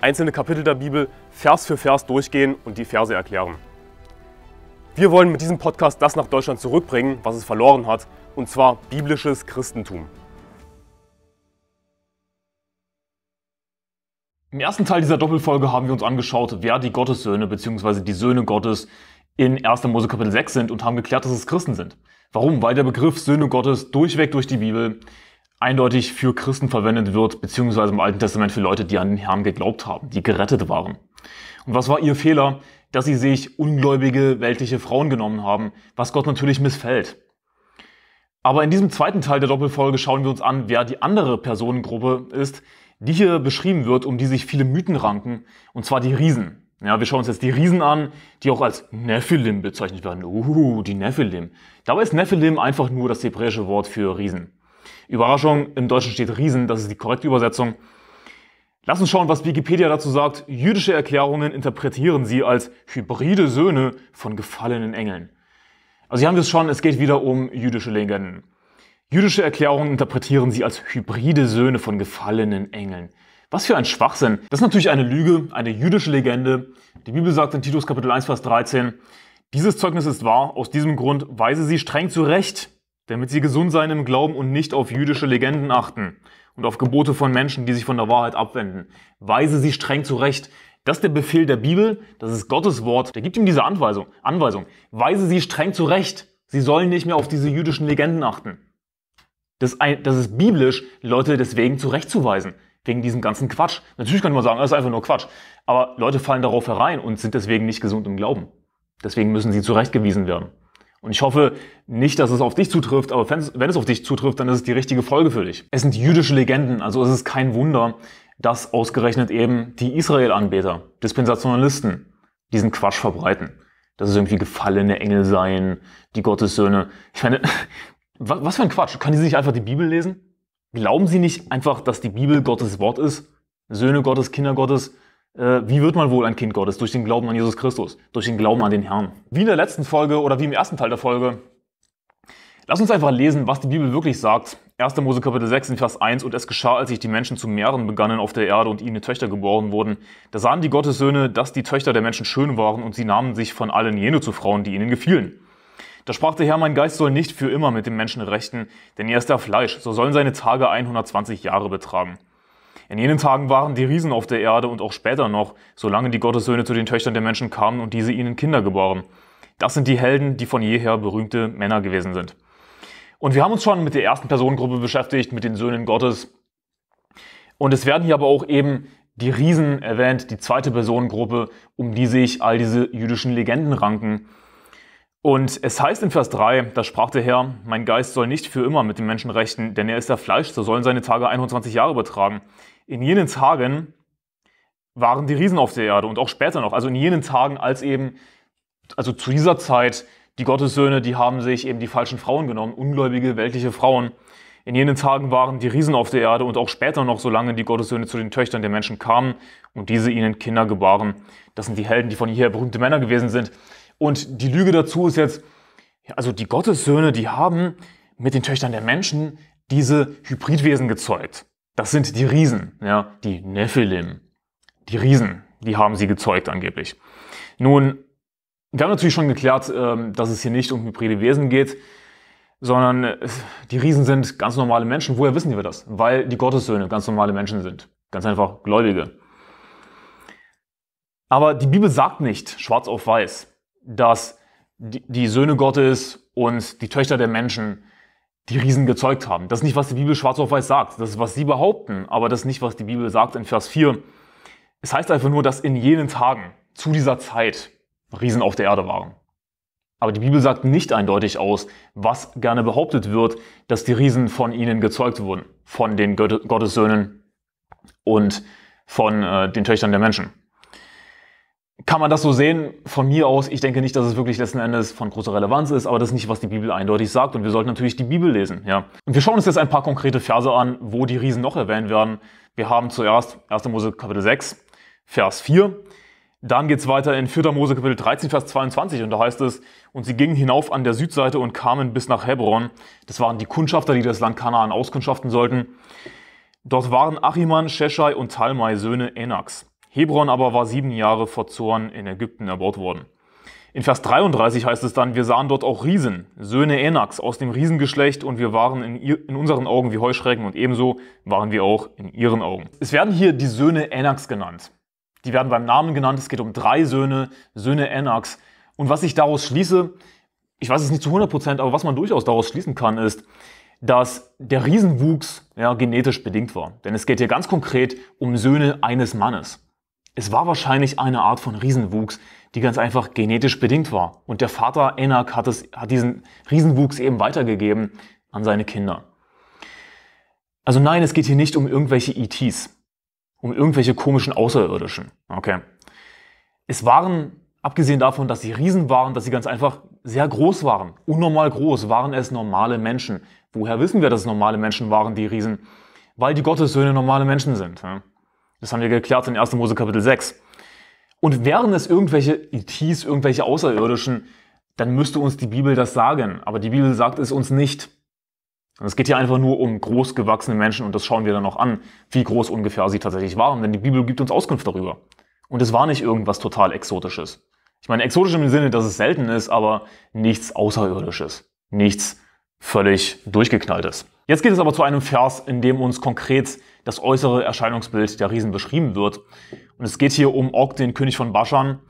einzelne Kapitel der Bibel Vers für Vers durchgehen und die Verse erklären. Wir wollen mit diesem Podcast das nach Deutschland zurückbringen, was es verloren hat, und zwar biblisches Christentum. Im ersten Teil dieser Doppelfolge haben wir uns angeschaut, wer die Gottessöhne bzw. die Söhne Gottes in 1. Mose Kapitel 6 sind und haben geklärt, dass es Christen sind. Warum? Weil der Begriff Söhne Gottes durchweg durch die Bibel eindeutig für Christen verwendet wird, beziehungsweise im Alten Testament für Leute, die an den Herrn geglaubt haben, die gerettet waren. Und was war ihr Fehler? Dass sie sich ungläubige weltliche Frauen genommen haben, was Gott natürlich missfällt. Aber in diesem zweiten Teil der Doppelfolge schauen wir uns an, wer die andere Personengruppe ist, die hier beschrieben wird, um die sich viele Mythen ranken, und zwar die Riesen. Ja, wir schauen uns jetzt die Riesen an, die auch als Nephilim bezeichnet werden. Uh, die Nephilim. Dabei ist Nephilim einfach nur das hebräische Wort für Riesen. Überraschung, im Deutschen steht Riesen, das ist die korrekte Übersetzung. Lass uns schauen, was Wikipedia dazu sagt. Jüdische Erklärungen interpretieren sie als hybride Söhne von gefallenen Engeln. Also hier haben wir es schon, es geht wieder um jüdische Legenden. Jüdische Erklärungen interpretieren sie als hybride Söhne von gefallenen Engeln. Was für ein Schwachsinn. Das ist natürlich eine Lüge, eine jüdische Legende. Die Bibel sagt in Titus Kapitel 1, Vers 13, dieses Zeugnis ist wahr, aus diesem Grund weise sie streng zurecht, damit sie gesund seien im Glauben und nicht auf jüdische Legenden achten und auf Gebote von Menschen, die sich von der Wahrheit abwenden. Weise sie streng zurecht. Das ist der Befehl der Bibel, das ist Gottes Wort, der gibt ihm diese Anweisung. Anweisung. Weise sie streng zurecht. Sie sollen nicht mehr auf diese jüdischen Legenden achten. Das, das ist biblisch, Leute deswegen zurechtzuweisen wegen diesem ganzen Quatsch. Natürlich kann man sagen, das ist einfach nur Quatsch. Aber Leute fallen darauf herein und sind deswegen nicht gesund im Glauben. Deswegen müssen sie zurechtgewiesen werden. Und ich hoffe nicht, dass es auf dich zutrifft, aber wenn es auf dich zutrifft, dann ist es die richtige Folge für dich. Es sind jüdische Legenden, also es ist kein Wunder, dass ausgerechnet eben die Israel-Anbeter, Dispensationalisten, diesen Quatsch verbreiten. Dass es irgendwie gefallene Engel seien, die Gottessöhne. Ich meine, was für ein Quatsch. Können die sich einfach die Bibel lesen? Glauben sie nicht einfach, dass die Bibel Gottes Wort ist? Söhne Gottes, Kinder Gottes? Äh, wie wird man wohl ein Kind Gottes? Durch den Glauben an Jesus Christus, durch den Glauben an den Herrn. Wie in der letzten Folge oder wie im ersten Teil der Folge. Lass uns einfach lesen, was die Bibel wirklich sagt. 1. Mose Kapitel 6 in Vers 1 Und es geschah, als sich die Menschen zu mehren begannen auf der Erde und ihnen Töchter geboren wurden. Da sahen die Gottessöhne, dass die Töchter der Menschen schön waren und sie nahmen sich von allen jene zu Frauen, die ihnen gefielen. Da sprach der Herr, mein Geist soll nicht für immer mit dem Menschen rechten, denn er ist der Fleisch, so sollen seine Tage 120 Jahre betragen. In jenen Tagen waren die Riesen auf der Erde und auch später noch, solange die Gottessöhne zu den Töchtern der Menschen kamen und diese ihnen Kinder geboren. Das sind die Helden, die von jeher berühmte Männer gewesen sind. Und wir haben uns schon mit der ersten Personengruppe beschäftigt, mit den Söhnen Gottes. Und es werden hier aber auch eben die Riesen erwähnt, die zweite Personengruppe, um die sich all diese jüdischen Legenden ranken. Und es heißt in Vers 3, da sprach der Herr, mein Geist soll nicht für immer mit den Menschen rechten, denn er ist der Fleisch, so sollen seine Tage 21 Jahre betragen in jenen Tagen waren die Riesen auf der Erde und auch später noch. Also in jenen Tagen, als eben, also zu dieser Zeit, die Gottessöhne, die haben sich eben die falschen Frauen genommen, ungläubige weltliche Frauen. In jenen Tagen waren die Riesen auf der Erde und auch später noch, solange die Gottessöhne zu den Töchtern der Menschen kamen und diese ihnen Kinder gebaren. Das sind die Helden, die von jeher berühmte Männer gewesen sind. Und die Lüge dazu ist jetzt, also die Gottessöhne, die haben mit den Töchtern der Menschen diese Hybridwesen gezeugt. Das sind die Riesen, ja, die Nephilim. Die Riesen, die haben sie gezeugt angeblich. Nun, wir haben natürlich schon geklärt, ähm, dass es hier nicht um hybride Wesen geht, sondern äh, die Riesen sind ganz normale Menschen. Woher wissen wir das? Weil die Gottessöhne ganz normale Menschen sind. Ganz einfach Gläubige. Aber die Bibel sagt nicht, schwarz auf weiß, dass die Söhne Gottes und die Töchter der Menschen die Riesen gezeugt haben. Das ist nicht, was die Bibel schwarz auf weiß sagt. Das ist, was sie behaupten, aber das ist nicht, was die Bibel sagt in Vers 4. Es heißt einfach nur, dass in jenen Tagen, zu dieser Zeit, Riesen auf der Erde waren. Aber die Bibel sagt nicht eindeutig aus, was gerne behauptet wird, dass die Riesen von ihnen gezeugt wurden, von den Gottessöhnen und von äh, den Töchtern der Menschen kann man das so sehen? Von mir aus, ich denke nicht, dass es wirklich letzten Endes von großer Relevanz ist, aber das ist nicht, was die Bibel eindeutig sagt und wir sollten natürlich die Bibel lesen, ja. Und wir schauen uns jetzt ein paar konkrete Verse an, wo die Riesen noch erwähnt werden. Wir haben zuerst 1. Mose Kapitel 6, Vers 4. Dann geht's weiter in 4. Mose Kapitel 13, Vers 22 und da heißt es, und sie gingen hinauf an der Südseite und kamen bis nach Hebron. Das waren die Kundschafter, die das Land Kanaan auskundschaften sollten. Dort waren Achiman, Sheshai und Talmai Söhne Enaks. Hebron aber war sieben Jahre vor Zorn in Ägypten erbaut worden. In Vers 33 heißt es dann, wir sahen dort auch Riesen, Söhne Enaks aus dem Riesengeschlecht und wir waren in, ihr, in, unseren Augen wie Heuschrecken und ebenso waren wir auch in ihren Augen. Es werden hier die Söhne Enaks genannt. Die werden beim Namen genannt, es geht um drei Söhne, Söhne Enaks. Und was ich daraus schließe, ich weiß es nicht zu 100 Prozent, aber was man durchaus daraus schließen kann, ist, dass der Riesenwuchs ja, genetisch bedingt war. Denn es geht hier ganz konkret um Söhne eines Mannes. Es war wahrscheinlich eine Art von Riesenwuchs, die ganz einfach genetisch bedingt war. Und der Vater Enak hat, es, hat diesen Riesenwuchs eben weitergegeben an seine Kinder. Also nein, es geht hier nicht um irgendwelche ETs, um irgendwelche komischen Außerirdischen. Okay. Es waren, abgesehen davon, dass sie Riesen waren, dass sie ganz einfach sehr groß waren, unnormal groß, waren es normale Menschen. Woher wissen wir, dass es normale Menschen waren, die Riesen? Weil die Gottessöhne normale Menschen sind. Ja? Das haben wir geklärt in 1. Mose Kapitel 6. Und wären es irgendwelche ETs, irgendwelche Außerirdischen, dann müsste uns die Bibel das sagen. Aber die Bibel sagt es uns nicht. Und es geht hier einfach nur um großgewachsene Menschen und das schauen wir dann noch an, wie groß ungefähr sie tatsächlich waren, denn die Bibel gibt uns Auskunft darüber. Und es war nicht irgendwas total Exotisches. Ich meine, exotisch im Sinne, dass es selten ist, aber nichts Außerirdisches. Nichts völlig durchgeknallt ist. Jetzt geht es aber zu einem Vers, in dem uns konkret das äußere Erscheinungsbild der Riesen beschrieben wird. Und es geht hier um Og, den König von Baschan.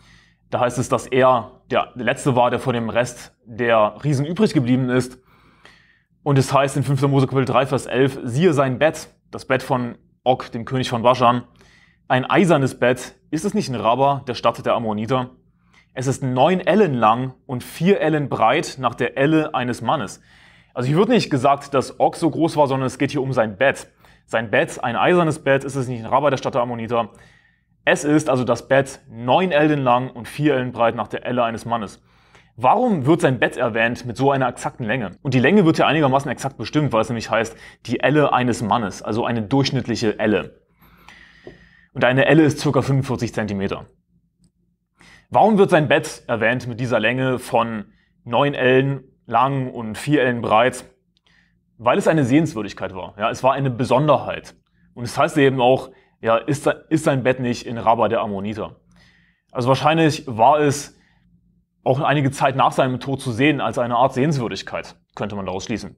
Da heißt es, dass er der Letzte war, der vor dem Rest der Riesen übrig geblieben ist. Und es heißt in 5. Mose Kapitel 3, Vers 11, siehe sein Bett, das Bett von Og, dem König von Baschan, ein eisernes Bett, ist es nicht ein Rabba, der Stadt der Ammoniter? Es ist neun Ellen lang und vier Ellen breit nach der Elle eines Mannes. Also hier wird nicht gesagt, dass Og so groß war, sondern es geht hier um sein Bett. Sein Bett, ein eisernes Bett, ist es nicht ein Rabber der Stadt der Ammoniter. Es ist also das Bett 9 Ellen lang und 4 Ellen breit nach der Elle eines Mannes. Warum wird sein Bett erwähnt mit so einer exakten Länge? Und die Länge wird ja einigermaßen exakt bestimmt, weil es nämlich heißt die Elle eines Mannes, also eine durchschnittliche Elle. Und eine Elle ist ca. 45 cm. Warum wird sein Bett erwähnt mit dieser Länge von 9 Ellen lang und vier Ellen breit, weil es eine Sehenswürdigkeit war. Ja, es war eine Besonderheit. Und es das heißt eben auch, ja, ist, ist sein Bett nicht in Rabba der Ammoniter. Also wahrscheinlich war es auch einige Zeit nach seinem Tod zu sehen als eine Art Sehenswürdigkeit, könnte man daraus schließen.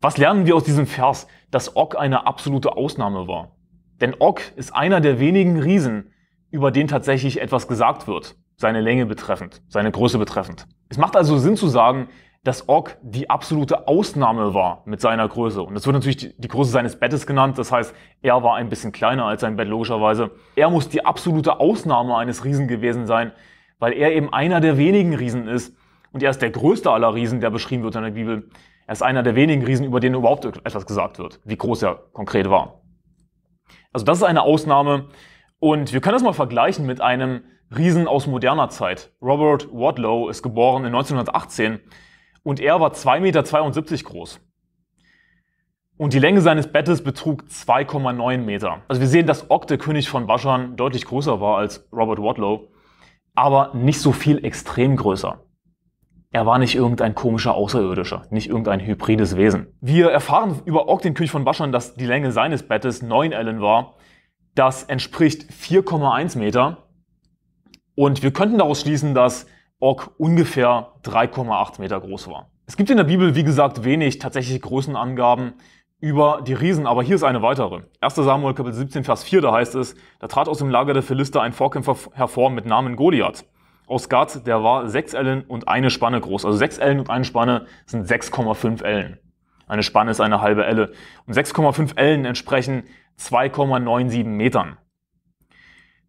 Was lernen wir aus diesem Vers, dass Og eine absolute Ausnahme war? Denn Og ist einer der wenigen Riesen, über den tatsächlich etwas gesagt wird, seine Länge betreffend, seine Größe betreffend. Es macht also Sinn zu sagen, dass Ogg die absolute Ausnahme war mit seiner Größe. Und das wird natürlich die, die, Größe seines Bettes genannt. Das heißt, er war ein bisschen kleiner als sein Bett logischerweise. Er muss die absolute Ausnahme eines Riesen gewesen sein, weil er eben einer der wenigen Riesen ist. Und er ist der größte aller Riesen, der beschrieben wird in der Bibel. Er ist einer der wenigen Riesen, über den überhaupt etwas gesagt wird, wie groß er konkret war. Also das ist eine Ausnahme. Und wir können das mal vergleichen mit einem Riesen aus moderner Zeit. Robert Wadlow ist geboren in 1918 und er war 2,72 Meter groß. Und die Länge seines Bettes betrug 2,9 Meter. Also wir sehen, dass Ock, der König von Baschan, deutlich größer war als Robert Wadlow, aber nicht so viel extrem größer. Er war nicht irgendein komischer Außerirdischer, nicht irgendein hybrides Wesen. Wir erfahren über Ock, den König von Baschan, dass die Länge seines Bettes 9 Ellen war. Das entspricht 4,1 Meter. Und wir könnten daraus schließen, dass Ork ungefähr 3,8 Meter groß war. Es gibt in der Bibel, wie gesagt, wenig tatsächliche Größenangaben über die Riesen, aber hier ist eine weitere. 1. Samuel Kapitel 17, Vers 4, da heißt es, da trat aus dem Lager der Philister ein Vorkämpfer hervor mit Namen Goliath. Aus Gad, der war 6 Ellen und eine Spanne groß. Also 6 Ellen und eine Spanne sind 6,5 Ellen. Eine Spanne ist eine halbe Elle. Und 6,5 Ellen entsprechen 2,97 Metern.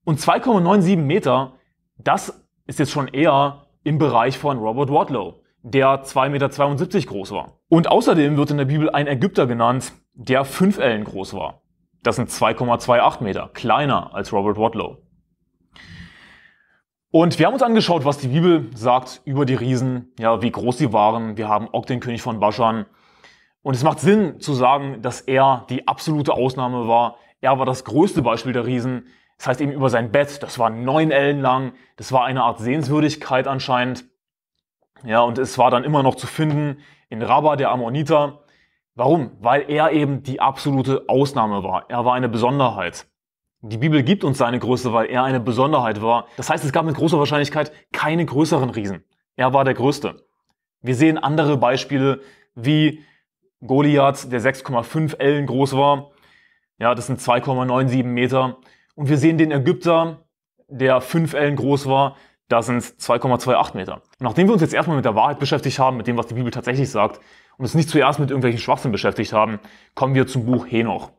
Und 2,97 Meter, das ist jetzt schon eher im Bereich von Robert Wadlow, der 2,72 Meter groß war. Und außerdem wird in der Bibel ein Ägypter genannt, der 5 Ellen groß war. Das sind 2,28 Meter, kleiner als Robert Wadlow. Und wir haben uns angeschaut, was die Bibel sagt über die Riesen, ja, wie groß sie waren. Wir haben auch den König von Baschan. Und es macht Sinn zu sagen, dass er die absolute Ausnahme war. Er war das größte Beispiel der Riesen. Das heißt eben über sein Bett, das war neun Ellen lang, das war eine Art Sehenswürdigkeit anscheinend. Ja, und es war dann immer noch zu finden in Rabba, der Ammoniter. Warum? Weil er eben die absolute Ausnahme war. Er war eine Besonderheit. Die Bibel gibt uns seine Größe, weil er eine Besonderheit war. Das heißt, es gab mit großer Wahrscheinlichkeit keine größeren Riesen. Er war der Größte. Wir sehen andere Beispiele wie Goliath, der 6,5 Ellen groß war. Ja, das sind 2,97 Meter. Und wir sehen den Ägypter, der 5 Ellen groß war, da sind es 2,28 Meter. Und nachdem wir uns jetzt erstmal mit der Wahrheit beschäftigt haben, mit dem, was die Bibel tatsächlich sagt, und uns nicht zuerst mit irgendwelchen Schwachsinn beschäftigt haben, kommen wir zum Buch Henoch.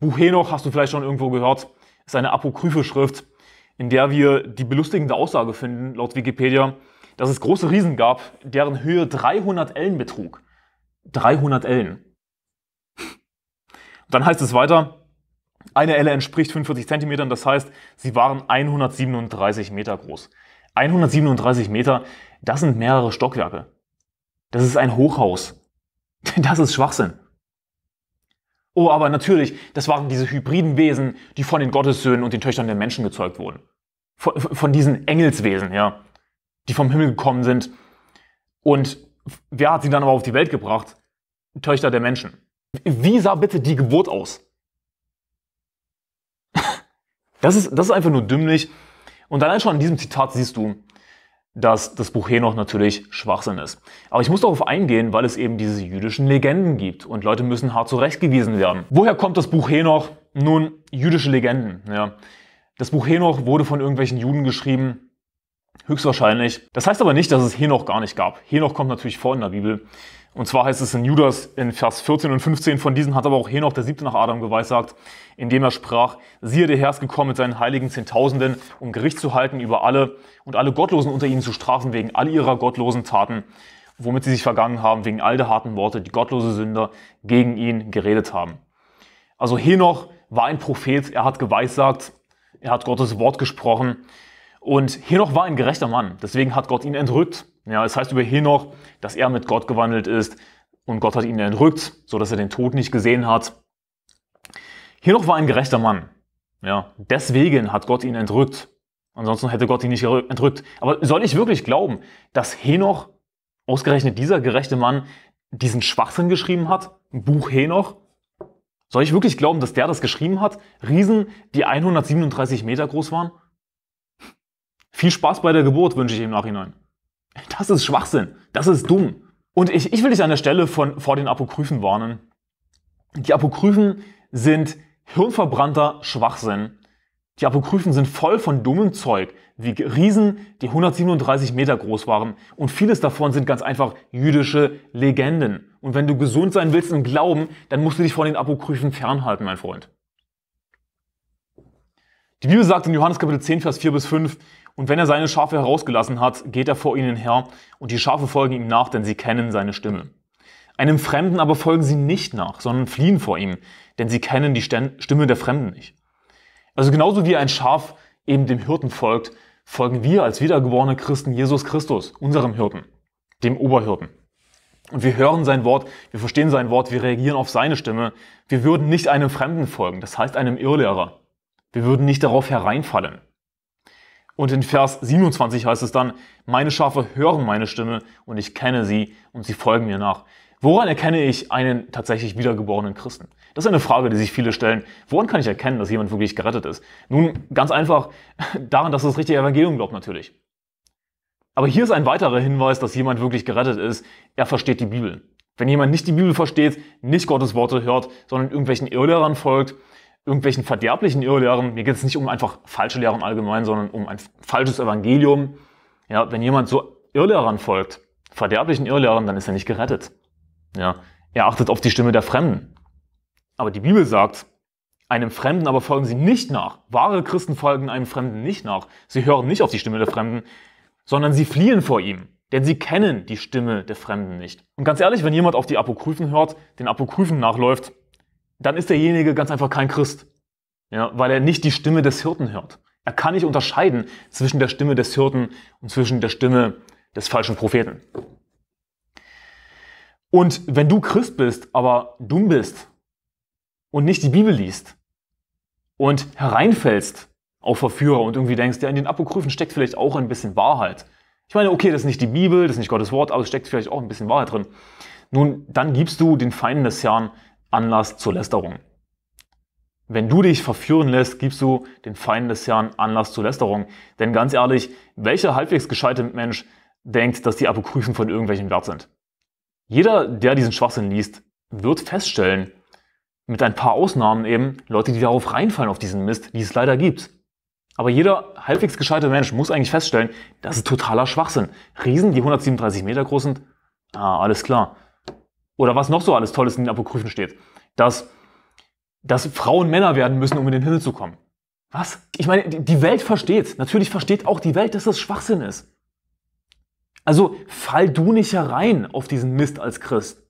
Buch Henoch hast du vielleicht schon irgendwo gehört, ist eine apokryphe Schrift, in der wir die belustigende Aussage finden, laut Wikipedia, dass es große Riesen gab, deren Höhe 300 Ellen betrug. 300 Ellen. Und dann heißt es weiter, eine Elle entspricht 45 Zentimetern, das heißt, sie waren 137 Meter groß. 137 Meter, das sind mehrere Stockwerke. Das ist ein Hochhaus. Das ist Schwachsinn. Oh, aber natürlich, das waren diese hybriden Wesen, die von den Gottessöhnen und den Töchtern der Menschen gezeugt wurden. Von, von diesen Engelswesen, ja. Die vom Himmel gekommen sind. Und wer hat sie dann aber auf die Welt gebracht? Töchter der Menschen. Wie sah bitte die Geburt aus? Das ist, das ist einfach nur dümmlich. Und allein schon an diesem Zitat siehst du, dass das Buch Henoch natürlich Schwachsinn ist. Aber ich muss darauf eingehen, weil es eben diese jüdischen Legenden gibt und Leute müssen hart zurechtgewiesen werden. Woher kommt das Buch Henoch? Nun, jüdische Legenden. Ja. Das Buch Henoch wurde von irgendwelchen Juden geschrieben, höchstwahrscheinlich. Das heißt aber nicht, dass es Henoch gar nicht gab. Henoch kommt natürlich vor in der Bibel. Und zwar heißt es in Judas in Vers 14 und 15, von diesen hat aber auch Henoch der siebte nach Adam geweissagt, indem er sprach, siehe, der Herr ist gekommen mit seinen heiligen Zehntausenden, um Gericht zu halten über alle und alle Gottlosen unter ihnen zu strafen wegen all ihrer gottlosen Taten, womit sie sich vergangen haben, wegen all der harten Worte, die gottlose Sünder gegen ihn geredet haben. Also Henoch war ein Prophet, er hat geweissagt, er hat Gottes Wort gesprochen und Henoch war ein gerechter Mann, deswegen hat Gott ihn entrückt ja, es heißt über Henoch, dass er mit Gott gewandelt ist und Gott hat ihn entrückt, sodass er den Tod nicht gesehen hat. Henoch war ein gerechter Mann. Ja, deswegen hat Gott ihn entrückt. Ansonsten hätte Gott ihn nicht entrückt. Aber soll ich wirklich glauben, dass Henoch, ausgerechnet dieser gerechte Mann, diesen Schwachsinn geschrieben hat? Ein Buch Henoch? Soll ich wirklich glauben, dass der das geschrieben hat? Riesen, die 137 Meter groß waren? Viel Spaß bei der Geburt wünsche ich im Nachhinein. Das ist Schwachsinn. Das ist dumm. Und ich, ich will dich an der Stelle von, vor den Apokryphen warnen. Die Apokryphen sind hirnverbrannter Schwachsinn. Die Apokryphen sind voll von dummem Zeug, wie Riesen, die 137 Meter groß waren. Und vieles davon sind ganz einfach jüdische Legenden. Und wenn du gesund sein willst im Glauben, dann musst du dich von den Apokryphen fernhalten, mein Freund. Die Bibel sagt in Johannes Kapitel 10, Vers 4 bis 5, und wenn er seine Schafe herausgelassen hat, geht er vor ihnen her, und die Schafe folgen ihm nach, denn sie kennen seine Stimme. Einem Fremden aber folgen sie nicht nach, sondern fliehen vor ihm, denn sie kennen die Stimme der Fremden nicht. Also genauso wie ein Schaf eben dem Hirten folgt, folgen wir als wiedergeborene Christen Jesus Christus, unserem Hirten, dem Oberhirten. Und wir hören sein Wort, wir verstehen sein Wort, wir reagieren auf seine Stimme. Wir würden nicht einem Fremden folgen, das heißt einem Irrlehrer. Wir würden nicht darauf hereinfallen. Und in Vers 27 heißt es dann, meine Schafe hören meine Stimme und ich kenne sie und sie folgen mir nach. Woran erkenne ich einen tatsächlich wiedergeborenen Christen? Das ist eine Frage, die sich viele stellen. Woran kann ich erkennen, dass jemand wirklich gerettet ist? Nun, ganz einfach daran, dass es das richtige Evangelium glaubt natürlich. Aber hier ist ein weiterer Hinweis, dass jemand wirklich gerettet ist. Er versteht die Bibel. Wenn jemand nicht die Bibel versteht, nicht Gottes Worte hört, sondern irgendwelchen Irrlehrern folgt, irgendwelchen verderblichen Irrlehren. Mir geht es nicht um einfach falsche Lehren allgemein, sondern um ein falsches Evangelium. Ja, wenn jemand so Irrlehrern folgt, verderblichen Irrlehrern, dann ist er nicht gerettet. Ja, er achtet auf die Stimme der Fremden. Aber die Bibel sagt, einem Fremden aber folgen sie nicht nach. Wahre Christen folgen einem Fremden nicht nach. Sie hören nicht auf die Stimme der Fremden, sondern sie fliehen vor ihm. Denn sie kennen die Stimme der Fremden nicht. Und ganz ehrlich, wenn jemand auf die Apokryphen hört, den Apokryphen nachläuft, dann ist derjenige ganz einfach kein Christ. Ja, weil er nicht die Stimme des Hirten hört. Er kann nicht unterscheiden zwischen der Stimme des Hirten und zwischen der Stimme des falschen Propheten. Und wenn du Christ bist, aber dumm bist und nicht die Bibel liest und hereinfällst auf Verführer und irgendwie denkst, ja, in den Apokryphen steckt vielleicht auch ein bisschen Wahrheit. Ich meine, okay, das ist nicht die Bibel, das ist nicht Gottes Wort, aber es steckt vielleicht auch ein bisschen Wahrheit drin. Nun, dann gibst du den Feinden des Herrn Anlass zur Lästerung. Wenn du dich verführen lässt, gibst du den Feinden des Herrn Anlass zur Lästerung. Denn ganz ehrlich, welcher halbwegs gescheite Mensch denkt, dass die Apokryphen von irgendwelchem Wert sind? Jeder, der diesen Schwachsinn liest, wird feststellen, mit ein paar Ausnahmen eben, Leute, die darauf reinfallen, auf diesen Mist, die es leider gibt. Aber jeder halbwegs gescheite Mensch muss eigentlich feststellen, das ist totaler Schwachsinn. Riesen, die 137 Meter groß sind, ah, alles klar oder was noch so alles Tolles in den Apokryphen steht, dass, dass Frauen Männer werden müssen, um in den Himmel zu kommen. Was? Ich meine, die Welt versteht, natürlich versteht auch die Welt, dass das Schwachsinn ist. Also fall du nicht herein auf diesen Mist als Christ.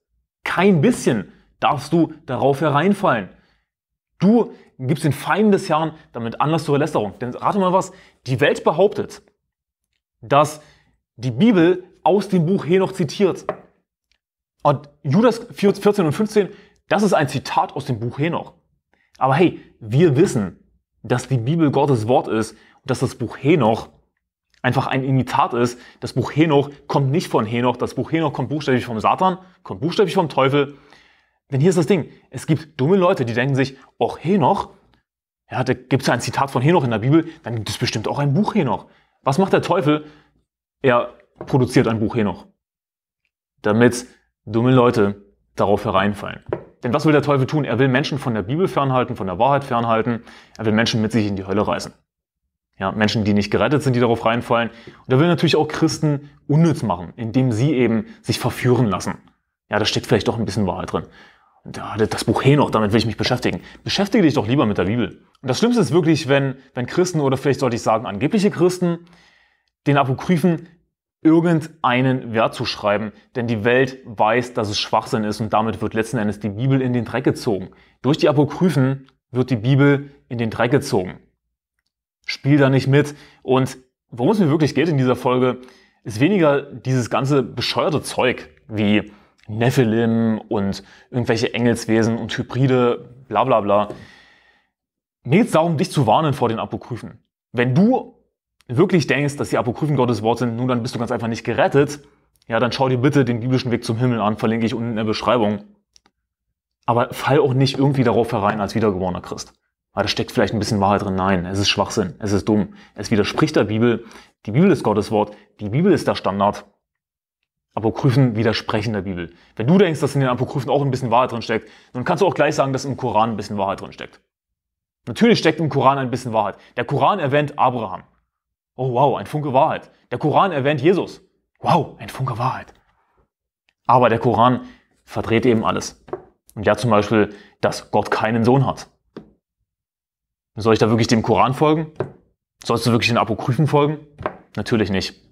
Kein bisschen darfst du darauf hereinfallen. Du gibst den Feinden des Herrn damit Anlass zur Lästerung. Denn rate mal was, die Welt behauptet, dass die Bibel aus dem Buch Henoch zitiert. Und Judas 14 und 15, das ist ein Zitat aus dem Buch Henoch. Aber hey, wir wissen, dass die Bibel Gottes Wort ist und dass das Buch Henoch einfach ein Imitat ist. Das Buch Henoch kommt nicht von Henoch, das Buch Henoch kommt buchstäblich vom Satan, kommt buchstäblich vom Teufel. Denn hier ist das Ding, es gibt dumme Leute, die denken sich, auch Henoch, ja, da gibt es ja ein Zitat von Henoch in der Bibel, dann gibt es bestimmt auch ein Buch Henoch. Was macht der Teufel? Er produziert ein Buch Henoch, damit dumme Leute darauf hereinfallen. Denn was will der Teufel tun? Er will Menschen von der Bibel fernhalten, von der Wahrheit fernhalten. Er will Menschen mit sich in die Hölle reißen. Ja, Menschen, die nicht gerettet sind, die darauf reinfallen. Und er will natürlich auch Christen unnütz machen, indem sie eben sich verführen lassen. Ja, da steckt vielleicht doch ein bisschen Wahrheit drin. Ja, das Buch Henoch, damit will ich mich beschäftigen. Beschäftige dich doch lieber mit der Bibel. Und das Schlimmste ist wirklich, wenn, wenn Christen oder vielleicht sollte ich sagen, angebliche Christen den Apokryphen irgendeinen Wert zu schreiben, denn die Welt weiß, dass es Schwachsinn ist und damit wird letzten Endes die Bibel in den Dreck gezogen. Durch die Apokryphen wird die Bibel in den Dreck gezogen. Spiel da nicht mit. Und worum es mir wirklich geht in dieser Folge, ist weniger dieses ganze bescheuerte Zeug wie Nephilim und irgendwelche Engelswesen und Hybride, bla bla bla. Mir geht es darum, dich zu warnen vor den Apokryphen. Wenn du wirklich denkst, dass die Apokryphen Gottes Wort sind, nun dann bist du ganz einfach nicht gerettet, ja, dann schau dir bitte den biblischen Weg zum Himmel an, verlinke ich unten in der Beschreibung. Aber fall auch nicht irgendwie darauf herein als wiedergeborener Christ. Weil da steckt vielleicht ein bisschen Wahrheit drin. Nein, es ist Schwachsinn, es ist dumm. Es widerspricht der Bibel. Die Bibel ist Gottes Wort, die Bibel ist der Standard. Apokryphen widersprechen der Bibel. Wenn du denkst, dass in den Apokryphen auch ein bisschen Wahrheit drin steckt, dann kannst du auch gleich sagen, dass im Koran ein bisschen Wahrheit drin steckt. Natürlich steckt im Koran ein bisschen Wahrheit. Der Koran erwähnt Abraham. Oh wow, ein Funke Wahrheit. Der Koran erwähnt Jesus. Wow, ein Funke Wahrheit. Aber der Koran verdreht eben alles. Und ja zum Beispiel, dass Gott keinen Sohn hat. Soll ich da wirklich dem Koran folgen? Sollst du wirklich den Apokryphen folgen? Natürlich nicht.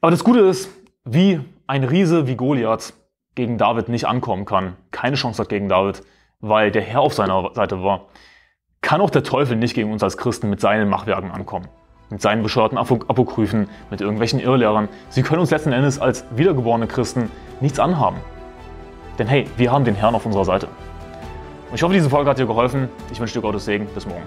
Aber das Gute ist, wie ein Riese wie Goliath gegen David nicht ankommen kann, keine Chance hat gegen David, weil der Herr auf seiner Seite war kann auch der Teufel nicht gegen uns als Christen mit seinen Machwerken ankommen. Mit seinen bescheuerten Apokryphen, mit irgendwelchen Irrlehrern. Sie können uns letzten Endes als wiedergeborene Christen nichts anhaben. Denn hey, wir haben den Herrn auf unserer Seite. Und ich hoffe, diese Folge hat dir geholfen. Ich wünsche dir Gottes Segen. Bis morgen.